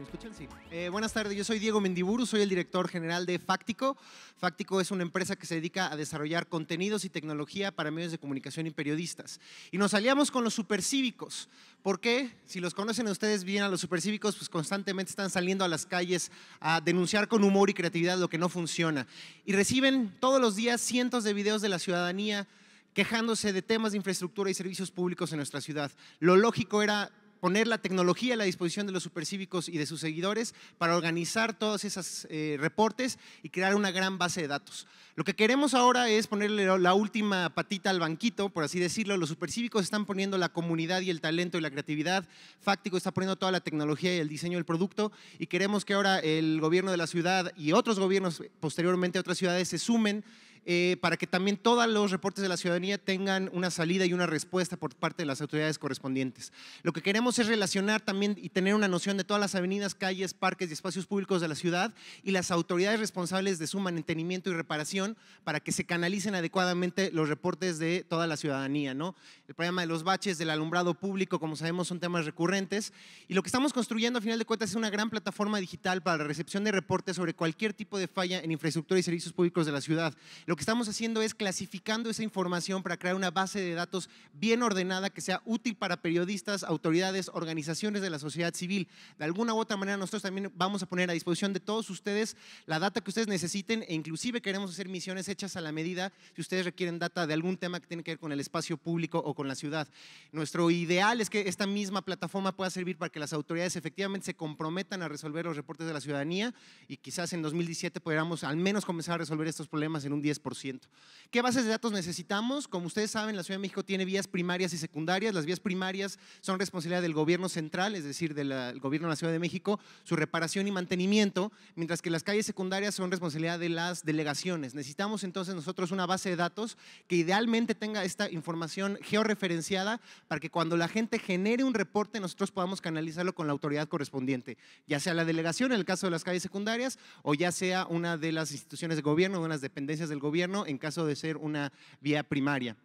¿Me eh, buenas tardes, yo soy Diego Mendiburu, soy el director general de Fáctico. Fáctico es una empresa que se dedica a desarrollar contenidos y tecnología para medios de comunicación y periodistas. Y nos aliamos con los supercívicos. porque Si los conocen ustedes bien a los supercívicos, pues constantemente están saliendo a las calles a denunciar con humor y creatividad lo que no funciona. Y reciben todos los días cientos de videos de la ciudadanía quejándose de temas de infraestructura y servicios públicos en nuestra ciudad. Lo lógico era poner la tecnología a la disposición de los supercívicos y de sus seguidores para organizar todos esos eh, reportes y crear una gran base de datos. Lo que queremos ahora es ponerle la última patita al banquito, por así decirlo. Los supercívicos están poniendo la comunidad y el talento y la creatividad. Fáctico está poniendo toda la tecnología y el diseño del producto y queremos que ahora el gobierno de la ciudad y otros gobiernos posteriormente otras ciudades se sumen eh, para que también todos los reportes de la ciudadanía tengan una salida y una respuesta por parte de las autoridades correspondientes. Lo que queremos es relacionar también y tener una noción de todas las avenidas, calles, parques y espacios públicos de la ciudad y las autoridades responsables de su mantenimiento y reparación para que se canalicen adecuadamente los reportes de toda la ciudadanía. ¿no? El problema de los baches, del alumbrado público, como sabemos, son temas recurrentes y lo que estamos construyendo a final de cuentas es una gran plataforma digital para la recepción de reportes sobre cualquier tipo de falla en infraestructura y servicios públicos de la ciudad. Lo que estamos haciendo es clasificando esa información para crear una base de datos bien ordenada que sea útil para periodistas, autoridades, organizaciones de la sociedad civil. De alguna u otra manera nosotros también vamos a poner a disposición de todos ustedes la data que ustedes necesiten e inclusive queremos hacer misiones hechas a la medida si ustedes requieren data de algún tema que tiene que ver con el espacio público o con la ciudad. Nuestro ideal es que esta misma plataforma pueda servir para que las autoridades efectivamente se comprometan a resolver los reportes de la ciudadanía y quizás en 2017 podamos al menos comenzar a resolver estos problemas en un 10%. ¿Qué bases de datos necesitamos? Como ustedes saben, la Ciudad de México tiene vías primarias y secundarias. Las vías primarias son responsabilidad del gobierno central, es decir, del gobierno de la Ciudad de México, su reparación y mantenimiento, mientras que las calles secundarias son responsabilidad de las delegaciones. Necesitamos entonces nosotros una base de datos que idealmente tenga esta información georreferenciada para que cuando la gente genere un reporte nosotros podamos canalizarlo con la autoridad correspondiente, ya sea la delegación en el caso de las calles secundarias o ya sea una de las instituciones de gobierno, de unas dependencias del gobierno en caso de ser una vía primaria.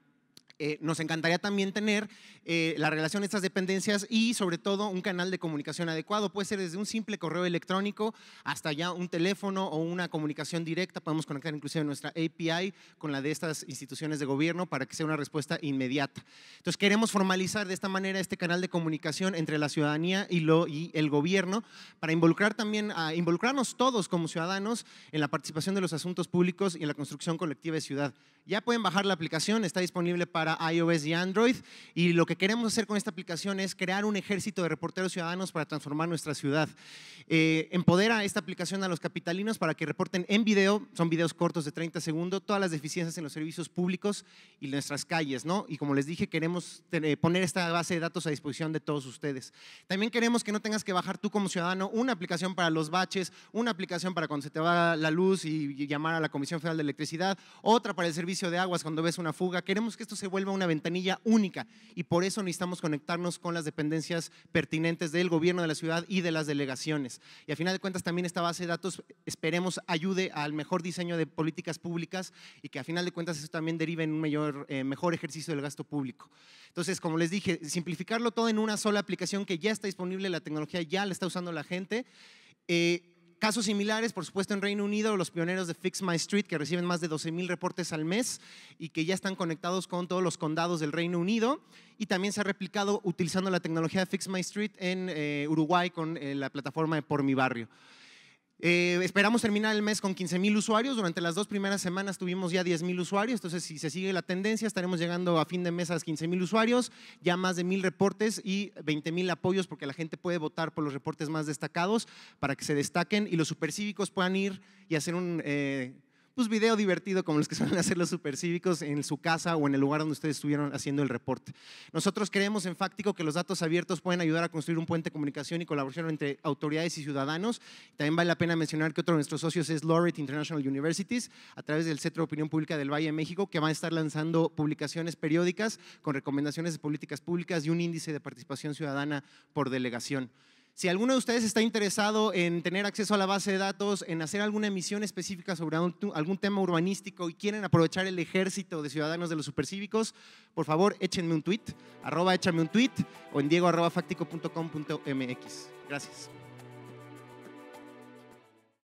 Eh, nos encantaría también tener eh, la relación de estas dependencias y sobre todo un canal de comunicación adecuado. Puede ser desde un simple correo electrónico hasta ya un teléfono o una comunicación directa. Podemos conectar inclusive nuestra API con la de estas instituciones de gobierno para que sea una respuesta inmediata. Entonces queremos formalizar de esta manera este canal de comunicación entre la ciudadanía y, lo, y el gobierno para involucrar también, a involucrarnos todos como ciudadanos en la participación de los asuntos públicos y en la construcción colectiva de ciudad. Ya pueden bajar la aplicación, está disponible para para iOS y Android. Y lo que queremos hacer con esta aplicación es crear un ejército de reporteros ciudadanos para transformar nuestra ciudad. Eh, empodera esta aplicación a los capitalinos para que reporten en video, son videos cortos de 30 segundos, todas las deficiencias en los servicios públicos y nuestras calles. ¿no? Y como les dije, queremos eh, poner esta base de datos a disposición de todos ustedes. También queremos que no tengas que bajar tú como ciudadano una aplicación para los baches, una aplicación para cuando se te va la luz y llamar a la Comisión Federal de Electricidad, otra para el servicio de aguas cuando ves una fuga. Queremos que esto se vuelva una ventanilla única y por eso necesitamos conectarnos con las dependencias pertinentes del gobierno de la ciudad y de las delegaciones. Y a final de cuentas también esta base de datos esperemos ayude al mejor diseño de políticas públicas y que a final de cuentas eso también derive en un mayor, eh, mejor ejercicio del gasto público. Entonces, como les dije, simplificarlo todo en una sola aplicación que ya está disponible, la tecnología ya la está usando la gente. Eh, Casos similares, por supuesto, en Reino Unido, los pioneros de Fix My Street, que reciben más de 12.000 reportes al mes y que ya están conectados con todos los condados del Reino Unido. Y también se ha replicado utilizando la tecnología de Fix My Street en eh, Uruguay con eh, la plataforma de Por Mi Barrio. Eh, esperamos terminar el mes con 15 mil usuarios. Durante las dos primeras semanas tuvimos ya 10 mil usuarios. Entonces, si se sigue la tendencia, estaremos llegando a fin de mes a 15 mil usuarios, ya más de mil reportes y 20 mil apoyos, porque la gente puede votar por los reportes más destacados para que se destaquen y los supercívicos puedan ir y hacer un. Eh, pues, video divertido como los que suelen hacer los supercívicos en su casa o en el lugar donde ustedes estuvieron haciendo el reporte. Nosotros creemos en Fáctico que los datos abiertos pueden ayudar a construir un puente de comunicación y colaboración entre autoridades y ciudadanos. También vale la pena mencionar que otro de nuestros socios es Laureate International Universities, a través del Centro de Opinión Pública del Valle de México, que va a estar lanzando publicaciones periódicas con recomendaciones de políticas públicas y un índice de participación ciudadana por delegación. Si alguno de ustedes está interesado en tener acceso a la base de datos, en hacer alguna emisión específica sobre algún tema urbanístico y quieren aprovechar el ejército de ciudadanos de los supercívicos, por favor échenme un tweet, arroba échame un tweet o en diego Gracias.